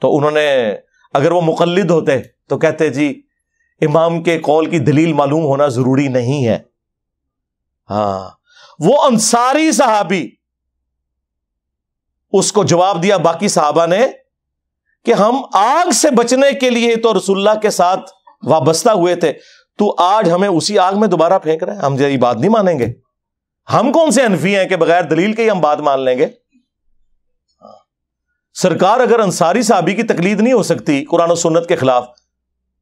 तो उन्होंने अगर वो मुकलद होते तो कहते जी इमाम के कौल की दलील मालूम होना जरूरी नहीं है हाँ वो अंसारी साहबी उसको जवाब दिया बाकी साहबा ने कि हम आग से बचने के लिए तो रसुल्ला के साथ वाबस्ता हुए थे तू आज हमें उसी आग में दोबारा फेंक रहे हैं हम ये बात नहीं मानेंगे हम कौन से अनफी हैं कि बगैर दलील के ही हम बात मान लेंगे सरकार अगर अंसारी साहबी की तकलीद नहीं हो सकती कुरान और सुन्नत के खिलाफ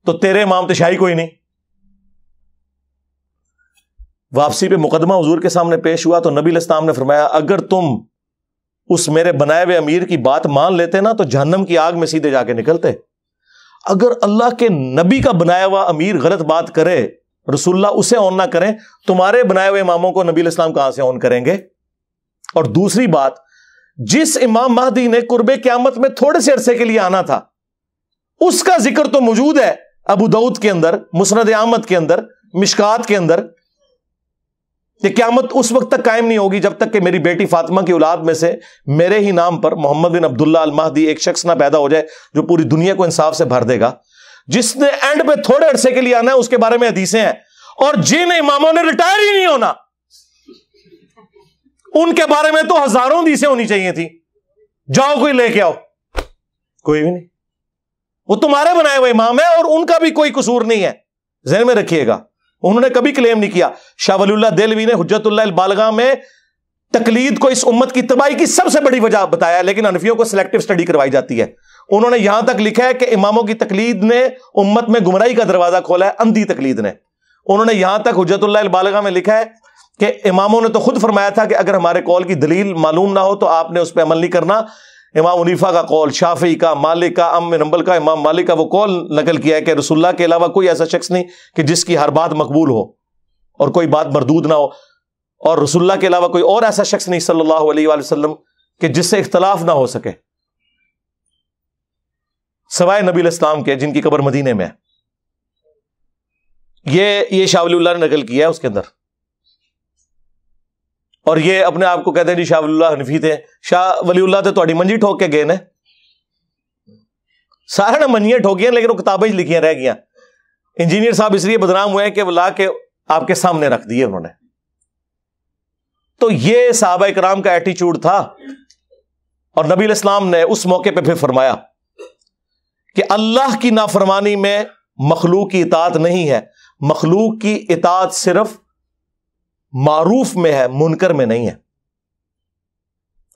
तो तेरे इमाम तो शाही कोई नहीं वापसी पे मुकदमा हजूर के सामने पेश हुआ तो नबी इस्लाम ने फरमाया अगर तुम उस मेरे बनाए हुए अमीर की बात मान लेते ना तो जहनम की आग में सीधे जाके निकलते अगर अल्लाह के नबी का बनाया हुआ अमीर गलत बात करे रसुल्ला उसे ऑन ना करें तुम्हारे बनाए हुए इमामों को नबी इस्लाम कहां से ऑन करेंगे और दूसरी बात जिस इमाम महदी ने कुर्बे क्यामत में थोड़े से अरसे के लिए आना था उसका जिक्र तो मौजूद है अबू दाऊद के अंदर मुसनद आमद के अंदर मिशकात के अंदर कि क्यामत उस वक्त तक कायम नहीं होगी जब तक कि मेरी बेटी फातिमा की औलाद में से मेरे ही नाम पर मोहम्मद बिन अब्दुल्ला अल महदी एक शख्स ना पैदा हो जाए जो पूरी दुनिया को इंसाफ से भर देगा जिसने एंड में थोड़े अरसे के लिए आना है उसके बारे में हदीसें हैं और जिन इमामों ने रिटायर ही नहीं होना उनके बारे में तो हजारों दीसें होनी चाहिए थी जाओ कोई लेके आओ कोई भी नहीं वो तुम्हारे बनाए हुए इमाम है और उनका भी कोई कसूर नहीं है जहन में रखिएगा उन्होंने कभी क्लेम नहीं किया शाह वलील्ला देलवी ने हजरतुल्ला बालगा में तकलीद को इस उम्मत की तबाही की सबसे बड़ी वजह बताया लेकिन अनफियों को सिलेक्टिव स्टडी करवाई जाती है उन्होंने यहां तक लिखा है कि इमामों की तकलीद ने उम्मत में गुमराही का दरवाजा खोला है अंधी तकलीद ने उन्होंने यहां तक हजरतुल्ला बालगा में लिखा है कि इमामों ने तो खुद फरमाया था कि अगर हमारे कौल की दलील मालूम ना हो तो आपने उस पर अमल नहीं करना इमाम उनीफा का कौल शाफी का मालिक का अम नंबल का इमाम मालिक का वो कौल नकल किया है कि रसुल्ला के अलावा कोई ऐसा शख्स नहीं कि जिसकी हर बात मकबूल हो और कोई बात मरदूद ना हो और रसुल्ला के अलावा कोई और ऐसा शख्स नहीं सल्लल्लाहु अलैहि वसल्लम कि जिससे इख्तलाफ ना हो सके सवाए नबी इस्लाम के जिनकी कबर मदीने में है ये ये शावली ने नकल किया है उसके अंदर और ये अपने आप को कहते हैं जी शाह वलीउल्लाह हनफी थे शाह वलीउल्लाह तो थोड़ी मंजी ठोक के गए ने सारे ने मंजियां ठोकियां लेकिन वो किताबें लिखियां रह गई इंजीनियर साहब इसलिए बदनाम हुए कि ला के आपके सामने रख दिए उन्होंने तो ये साहबा इकराम का एटीट्यूड था और नबी इस्लाम ने उस मौके पर फिर फरमाया कि अल्लाह की नाफरमानी में मखलूक की इतात नहीं है मखलूक की इतात सिर्फ मारूफ में है मुनकर में नहीं है